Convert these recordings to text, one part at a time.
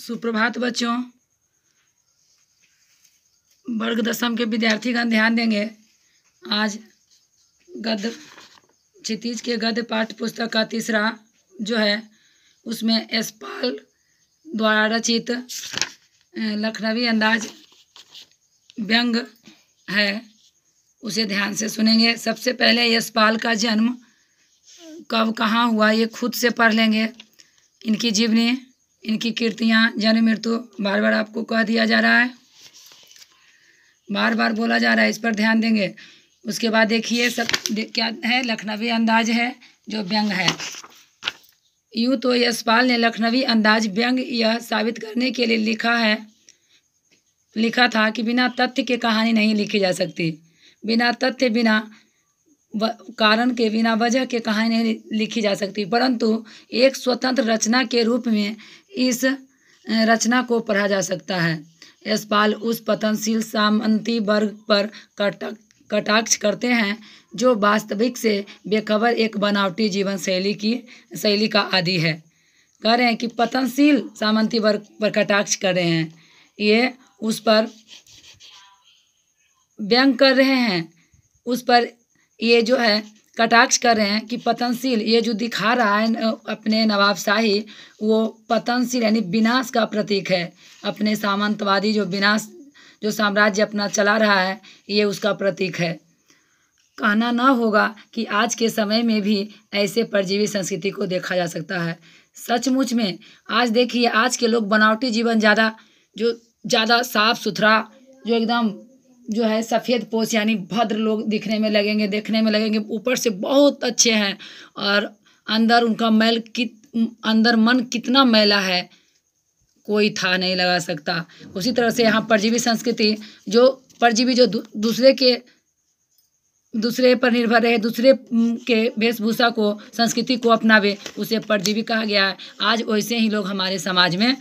सुप्रभात बच्चों वर्ग दशम के विद्यार्थीगण ध्यान देंगे आज गद्य क्षितिज के गद्य पाठ्य पुस्तक का तीसरा जो है उसमें एसपाल द्वारा रचित लखनवी अंदाज व्यंग है उसे ध्यान से सुनेंगे सबसे पहले यशपाल का जन्म कब कहाँ हुआ ये खुद से पढ़ लेंगे इनकी जीवनी इनकी कीर्तियाँ जन्म मृत्यु तो बार बार आपको कह दिया जा रहा है बार बार बोला जा रहा है इस पर ध्यान देंगे उसके बाद देखिए सब दे, क्या है लखनवी अंदाज है जो व्यंग है यूँ तो यशपाल ने लखनवी अंदाज व्यंग यह साबित करने के लिए लिखा है लिखा था कि बिना तथ्य के कहानी नहीं लिखी जा सकती बिना तथ्य बिना कारण के बिना वजह के कहानी नहीं लिखी जा सकती परंतु एक स्वतंत्र रचना के रूप में इस रचना को पढ़ा जा सकता है यशपाल उस पतनशील सामंती वर्ग पर कटक कटाक्ष करते हैं जो वास्तविक से बेखबर एक बनावटी जीवन शैली की शैली का आदि है कह रहे हैं कि पतनशील सामंती वर्ग पर कटाक्ष कर रहे हैं ये उस पर व्यंग कर रहे हैं उस पर ये जो है कटाक्ष कर रहे हैं कि पतनशील ये जो दिखा रहा है अपने नवाब शाही वो पतनशील यानी विनाश का प्रतीक है अपने सामंतवादी जो विनाश जो साम्राज्य अपना चला रहा है ये उसका प्रतीक है कहना न होगा कि आज के समय में भी ऐसे परजीवी संस्कृति को देखा जा सकता है सचमुच में आज देखिए आज के लोग बनावटी जीवन ज़्यादा जो ज़्यादा साफ सुथरा जो एकदम जो है सफ़ेद पोष यानी भद्र लोग दिखने में लगेंगे देखने में लगेंगे ऊपर से बहुत अच्छे हैं और अंदर उनका मैल कित अंदर मन कितना मैला है कोई था नहीं लगा सकता उसी तरह से यहाँ परजीवी संस्कृति जो परजीवी जो दूसरे के दूसरे पर निर्भर रहे दूसरे के वेशभूषा को संस्कृति को अपनावे उसे परजीवी कहा गया है आज वैसे ही लोग हमारे समाज में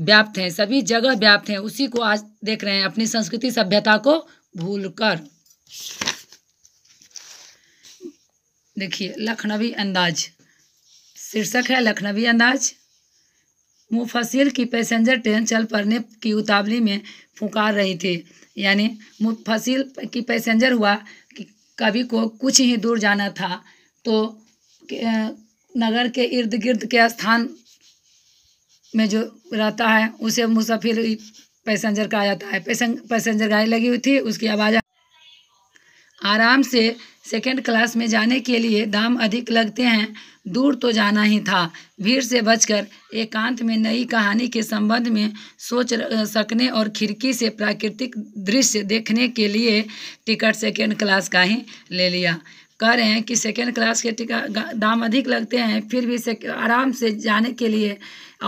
व्याप्त हैं सभी जगह व्याप्त हैं उसी को आज देख रहे हैं अपनी संस्कृति सभ्यता को भूल कर देखिए लखनवी अंदाज शीर्षक है लखनवी अंदाज मुफसिल की पैसेंजर ट्रेन चल पड़ने की उतावली में फुकार रही थी यानी मुफसिल की पैसेंजर हुआ कि कवि को कुछ ही दूर जाना था तो नगर के इर्द गिर्द के स्थान में जो रहता है उसे मुसाफिर पैसेंजर कहा जाता है पैसेंजर गाड़ी लगी हुई थी उसकी आवाज़ आराम से सेकेंड क्लास में जाने के लिए दाम अधिक लगते हैं दूर तो जाना ही था भीड़ से बचकर एकांत में नई कहानी के संबंध में सोच सकने और खिड़की से प्राकृतिक दृश्य देखने के लिए टिकट सेकेंड क्लास का ही ले लिया कह रहे हैं कि सेकेंड क्लास के टिका दाम अधिक लगते हैं फिर भी से आराम से जाने के लिए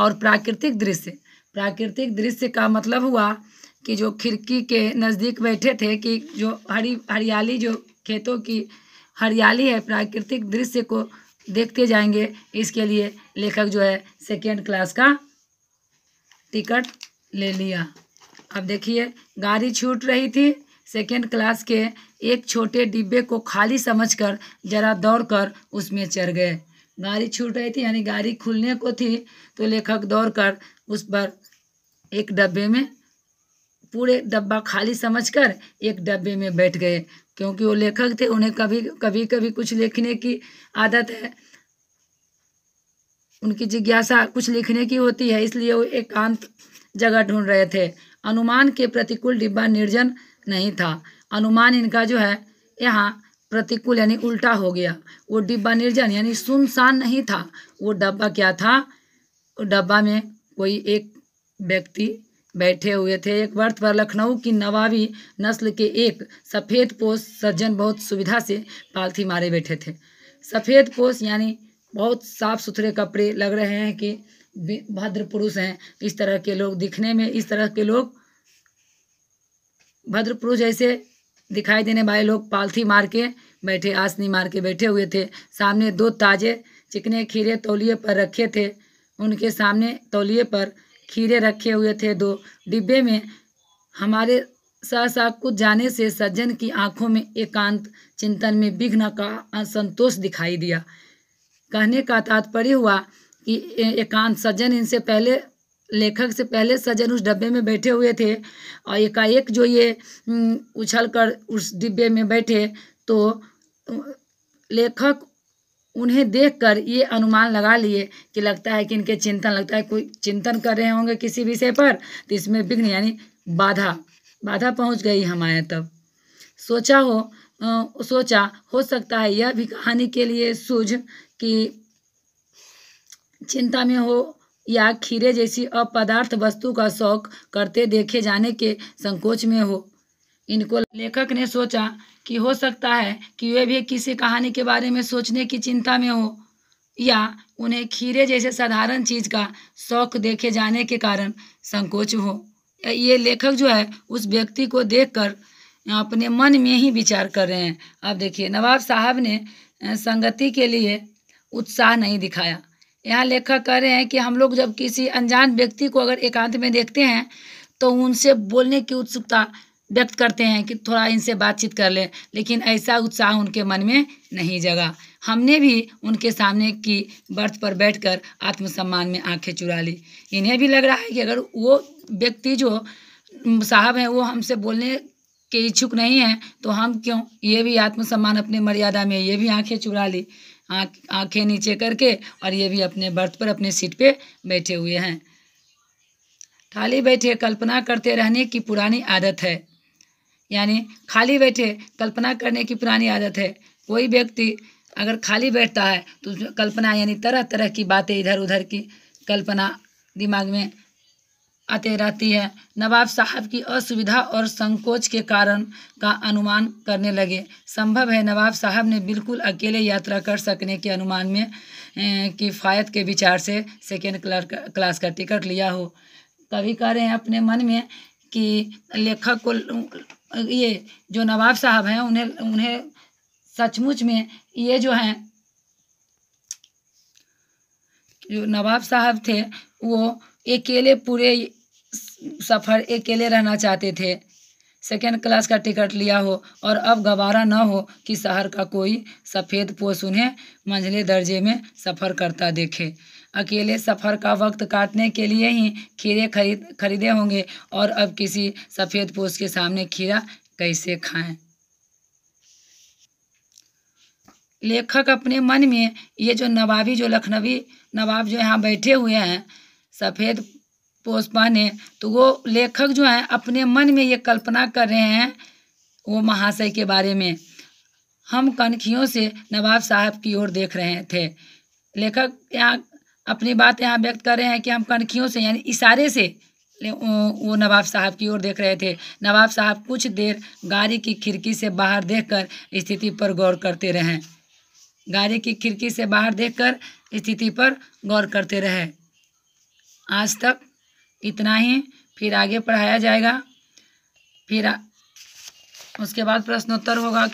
और प्राकृतिक दृश्य प्राकृतिक दृश्य का मतलब हुआ कि जो खिड़की के नज़दीक बैठे थे कि जो हरी हरियाली जो खेतों की हरियाली है प्राकृतिक दृश्य को देखते जाएंगे इसके लिए लेखक जो है सेकेंड क्लास का टिकट ले लिया अब देखिए गाड़ी छूट रही थी सेकेंड क्लास के एक छोटे डिब्बे को खाली समझकर जरा दौड़कर उसमें चढ़ गए गाड़ी छूट रही थी यानी गाड़ी खुलने को थी तो लेखक दौड़कर उस पर एक डब्बे में पूरे डब्बा खाली समझकर एक डब्बे में बैठ गए क्योंकि वो लेखक थे उन्हें कभी कभी कभी कुछ लिखने की आदत है उनकी जिज्ञासा कुछ लिखने की होती है इसलिए वो एकांत जगह ढूंढ रहे थे अनुमान के प्रतिकूल डिब्बा निर्जन नहीं था अनुमान इनका जो है यहाँ प्रतिकूल यानी उल्टा हो गया वो डिब्बा निर्जन यानी सुनसान नहीं था वो डब्बा क्या था डब्बा में कोई एक व्यक्ति बैठे हुए थे एक वर्थ पर लखनऊ की नवाबी नस्ल के एक सफ़ेद पोष सज्जन बहुत सुविधा से पालथी मारे बैठे थे सफ़ेद पोष यानी बहुत साफ सुथरे कपड़े लग रहे हैं कि भद्र पुरुष हैं इस तरह के लोग दिखने में इस तरह के लोग भद्र पुरुष ऐसे दिखाई देने वाले लोग पालथी मार के बैठे आसनी मार के बैठे हुए थे सामने दो ताजे चिकने खीरे तौलिए पर रखे थे उनके सामने तौलिए पर खीरे रखे हुए थे दो डिब्बे में हमारे सहसा कुछ जाने से सज्जन की आंखों में एकांत चिंतन में विघ्न का असंतोष दिखाई दिया कहने का तात्पर्य हुआ कि एकांत सज्जन इनसे पहले लेखक से पहले सज्जन उस डब्बे में बैठे हुए थे और एकाएक जो ये उछल कर उस डिब्बे में बैठे तो लेखक उन्हें देखकर ये अनुमान लगा लिए कि लगता है कि इनके चिंतन लगता है कोई चिंतन कर रहे होंगे किसी विषय पर तो इसमें विघ्न यानी बाधा बाधा पहुंच गई हमारे तब सोचा हो आ, सोचा हो सकता है यह भी कहानी के लिए सूझ कि चिंता में हो या खीरे जैसी अपदार्थ वस्तु का शौक करते देखे जाने के संकोच में हो इनको लेखक ने सोचा कि हो सकता है कि वे भी किसी कहानी के बारे में सोचने की चिंता में हो या उन्हें खीरे जैसे साधारण चीज का शौक देखे जाने के कारण संकोच हो ये लेखक जो है उस व्यक्ति को देखकर अपने मन में ही विचार कर रहे हैं अब देखिए नवाब साहब ने संगति के लिए उत्साह नहीं दिखाया यहाँ लेखक कह रहे हैं कि हम लोग जब किसी अनजान व्यक्ति को अगर एकांत में देखते हैं तो उनसे बोलने की उत्सुकता व्यक्त करते हैं कि थोड़ा इनसे बातचीत कर लें लेकिन ऐसा उत्साह उनके मन में नहीं जगा हमने भी उनके सामने की बर्थ पर बैठकर आत्मसम्मान में आंखें चुरा ली इन्हें भी लग रहा है कि अगर वो व्यक्ति जो साहब हैं वो हमसे बोलने के इच्छुक नहीं हैं तो हम क्यों ये भी आत्मसम्मान अपने मर्यादा में ये भी आंखें चुरा ली आँख आँखें नीचे करके और ये भी अपने बर्थ पर अपने सीट पे बैठे हुए हैं खाली बैठे कल्पना करते रहने की पुरानी आदत है यानी खाली बैठे कल्पना करने की पुरानी आदत है कोई व्यक्ति अगर खाली बैठता है तो कल्पना यानी तरह तरह की बातें इधर उधर की कल्पना दिमाग में आते रहती है नवाब साहब की असुविधा और संकोच के कारण का अनुमान करने लगे संभव है नवाब साहब ने बिल्कुल अकेले यात्रा कर सकने के अनुमान में किफ़ायत के विचार से सेकेंड क्लास का टिकट लिया हो कभी कह रहे हैं अपने मन में कि लेखक को ये जो नवाब साहब हैं उन्हें उन्हें सचमुच में ये जो हैं जो नवाब साहब थे वो अकेले पूरे सफ़र अकेले रहना चाहते थे सेकेंड क्लास का टिकट लिया हो और अब गवारा ना हो कि शहर का कोई सफ़ेद पोष उन्हें मंझले दर्जे में सफ़र करता देखे अकेले सफ़र का वक्त काटने के लिए ही खीरे खरीद खरीदे होंगे और अब किसी सफ़ेद पोष के सामने खीरा कैसे खाएं लेखक अपने मन में ये जो नवाबी जो लखनवी नवाब जो यहाँ बैठे हुए हैं सफ़ेद पोष पहने तो वो लेखक जो हैं अपने मन में ये कल्पना कर रहे हैं वो महाशय के बारे में हम कनखियों से नवाब साहब की ओर देख रहे थे लेखक यहाँ अपनी बात यहाँ व्यक्त कर रहे हैं कि हम कनखियों से यानी इशारे से वो नवाब साहब की ओर देख रहे थे नवाब साहब कुछ देर गाड़ी की खिड़की से बाहर देखकर स्थिति पर गौर करते रहें गाड़ी की खिड़की से बाहर देखकर स्थिति पर गौर करते रहे आज तक इतना ही फिर आगे पढ़ाया जाएगा फिर आ, उसके बाद प्रश्नोत्तर होगा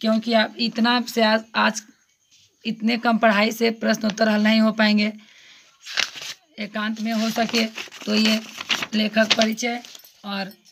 क्योंकि आप इतना से आज आज इतने कम पढ़ाई से प्रश्नोत्तर हल नहीं हो पाएंगे एकांत में हो सके तो ये लेखक परिचय और